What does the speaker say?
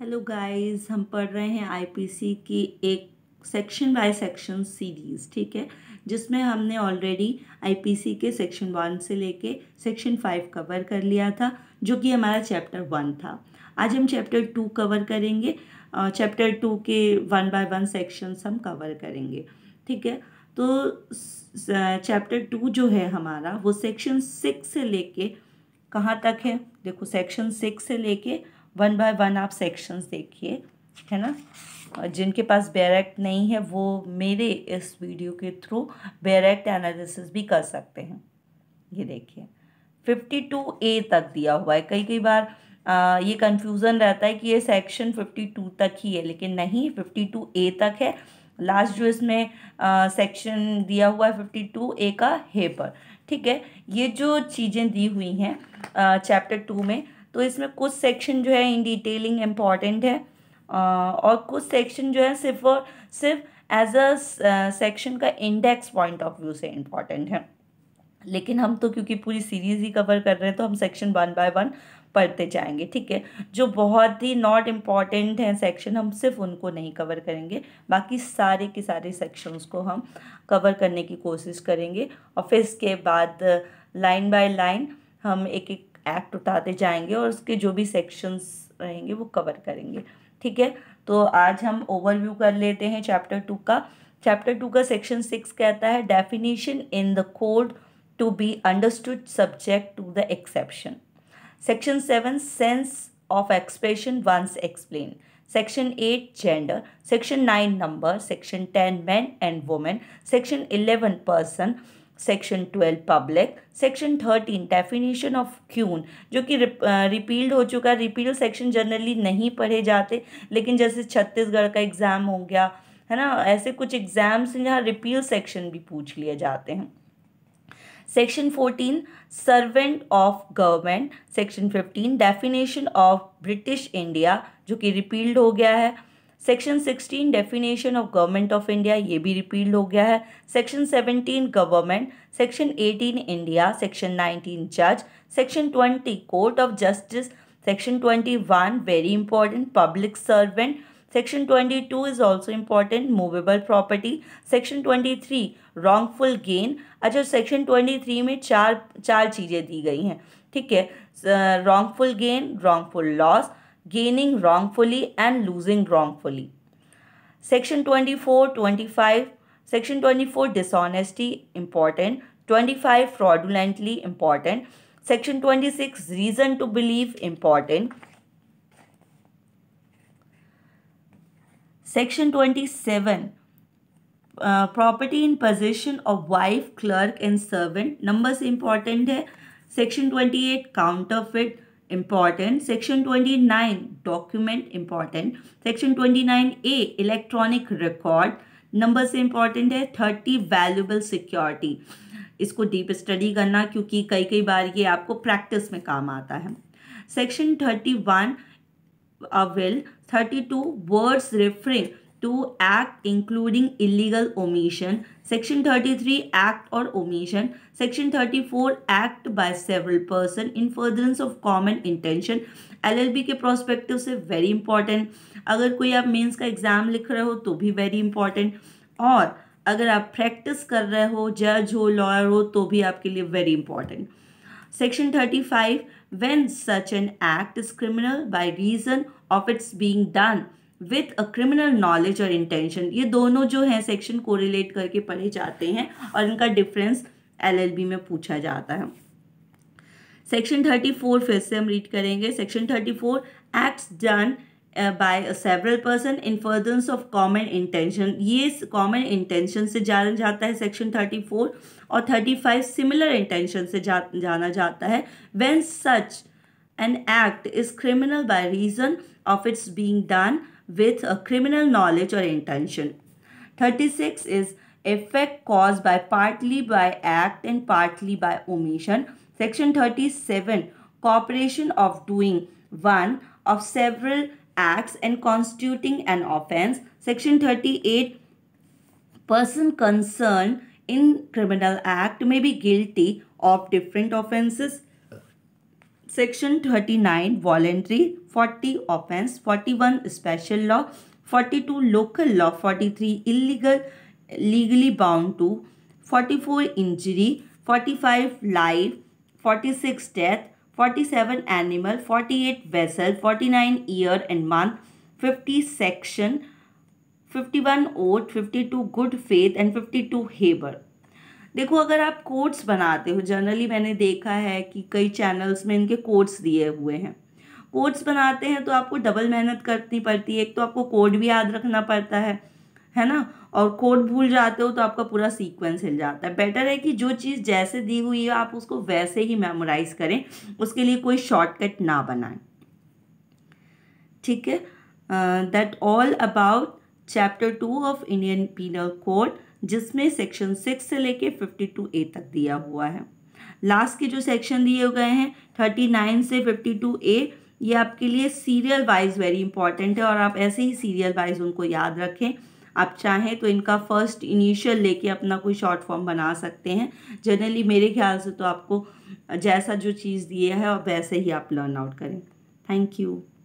Hello guys हम पढ़ रहे हैं आईपीसी की एक सेक्शन बाय सेक्शन सीरीज़ ठीक है जिसमें हमने ऑलरेडी आईपीसी के सेक्शन वन से लेके सेक्शन फाइव कवर कर लिया था जो कि हमारा चैप्टर वन था आज हम चैप्टर टू कवर करेंगे चैप्टर टू के वन बाय वन सेक्शंस हम कवर करेंगे ठीक है तो चैप्टर टू जो है हमारा वो सेक्शन सिक्स से लेके कहाँ तक है देखो सेक्शन सिक्स से लेके वन बाय वन आप सेक्शंस देखिए है ना और जिनके पास डायरेक्ट नहीं है वो मेरे इस वीडियो के थ्रू डायरेक्ट एनालिसिस भी कर सकते हैं ये देखिए फिफ्टी टू ए तक दिया हुआ है कई कई बार आ, ये कन्फ्यूज़न रहता है कि ये सेक्शन फिफ्टी टू तक ही है लेकिन नहीं फिफ्टी टू ए तक है लास्ट जो इसमें सेक्शन दिया हुआ है फिफ्टी टू ए का हेपर पर ठीक है ये जो चीज़ें दी हुई हैं चैप्टर टू में तो इसमें कुछ सेक्शन जो है इन डिटेलिंग इम्पॉर्टेंट है और कुछ सेक्शन जो है सिर्फ और सिर्फ एज अ सेक्शन का इंडेक्स पॉइंट ऑफ व्यू से इम्पॉर्टेंट है लेकिन हम तो क्योंकि पूरी सीरीज़ ही कवर कर रहे हैं तो हम सेक्शन वन बाय वन पढ़ते जाएंगे ठीक है जो बहुत ही नॉट इम्पॉर्टेंट हैं सेक्शन हम सिर्फ उनको नहीं कवर करेंगे बाकी सारे के सारे सेक्शंस को हम कवर करने की कोशिश करेंगे और फिर इसके बाद लाइन बाय लाइन हम एक एक एक्ट उठाते जाएंगे और उसके जो भी सेक्शंस रहेंगे वो कवर करेंगे ठीक है तो आज हम ओवरव्यू कर लेते हैं चैप्टर टू का चैप्टर टू का सेक्शन सिक्स कहता है definition in the code to be understood subject to the exception section seven sense of expression once explain section eight gender section nine number section ten man and women section eleven person section twelve public section thirteen definition of queen जो कि repealed हो चुका है repeal section generally नहीं पढ़े जाते लेकिन जैसे छत्तीसगढ़ का एग्ज़ाम हो गया है ना ऐसे कुछ एग्ज़ाम्स जहाँ रिपील सेक्शन भी पूछ लिए जाते हैं section fourteen servant of government section fifteen definition of British India जो कि रिपील्ड हो गया है section 16 definition of government of India ये भी रिपील हो गया है section 17 government section 18 India section 19 जज section 20 court of justice section 21 very important public servant section 22 is also important movable property section 23 wrongful gain अच्छा सेक्शन 23 में चार चार चीज़ें दी गई हैं ठीक है wrongful gain wrongful loss gaining wrongfully and losing wrongfully. Section 24, 25. Section 24 dishonesty important. 25 fraudulently important. Section 26 reason to believe important. Section 27 uh, property in possession of wife, clerk and servant. Numbers important Section 28 counterfeit. important section 29 document important section 29a electronic record number से important है thirty valuable security इसको deep study करना क्योंकि कई कई बार ये आपको practice में काम आता है section thirty one will thirty two words referring to act including illegal omission section 33 act or omission section 34 act by several person in furtherance of common intention LLB के प्रोस्पेक्टिव से वेरी इंपॉर्टेंट अगर कोई आप mains का exam लिख रहे हो तो भी वेरी इंपॉर्टेंट और अगर आप प्रैक्टिस कर रहे हो जज हो लॉयर हो तो भी आपके लिए very important section thirty five when such an act is criminal by reason of its being done with a criminal knowledge और इंटेंशन ये दोनों जो हैं सेक्शन को रिलेट करके पढ़े जाते हैं और इनका डिफरेंस एलएलबी में पूछा जाता है सेक्शन थर्टी फोर फिर से हम रीड करेंगे section thirty four acts done by several person in furtherance of common intention ये कॉमन इंटेंशन से जाना जाता है सेक्शन थर्टी फोर और थर्टी फाइव सिमिलर इंटेंशन से जा, जाना जाता है when such an act is criminal by reason of its being done with a criminal knowledge or intention. 36 is effect caused by partly by act and partly by omission. Section 37 cooperation of doing one of several acts and constituting an offense. Section 38 person concerned in criminal act may be guilty of different offenses Section 39 voluntary, 40 offense, 41 special law, 42 local law, 43 illegal, legally bound to, 44 injury, 45 life, 46 death, 47 animal, 48 vessel, 49 year and month, 50 section, 51 oath, 52 good faith and 52 Haber. देखो अगर आप quotes बनाते हो generally मैंने देखा है कि कई चैनल्स में इनके कोट्स दिए हुए हैं कोड्स बनाते हैं तो आपको डबल मेहनत करनी पड़ती है एक तो आपको कोड भी याद रखना पड़ता है है ना और कोड भूल जाते हो तो आपका पूरा सीक्वेंस हिल जाता है बेटर है कि जो चीज़ जैसे दी हुई है आप उसको वैसे ही मेमोराइज करें उसके लिए कोई शॉर्टकट ना बनाएं ठीक है that all about chapter two of Indian penal code जिसमें सेक्शन सिक्स से लेके फिफ्टी टू ए तक दिया हुआ है लास्ट के जो सेक्शन दिए गए हैं थर्टी नाइन से फिफ्टी टू ए ये आपके लिए सीरियल वाइज वेरी इंपॉर्टेंट है और आप ऐसे ही सीरियल वाइज उनको याद रखें आप चाहें तो इनका फर्स्ट इनिशियल लेके अपना कोई शॉर्ट फॉर्म बना सकते हैं जनरली मेरे ख्याल से तो आपको जैसा जो चीज़ दिए है और वैसे ही आप लर्न आउट करें थैंक यू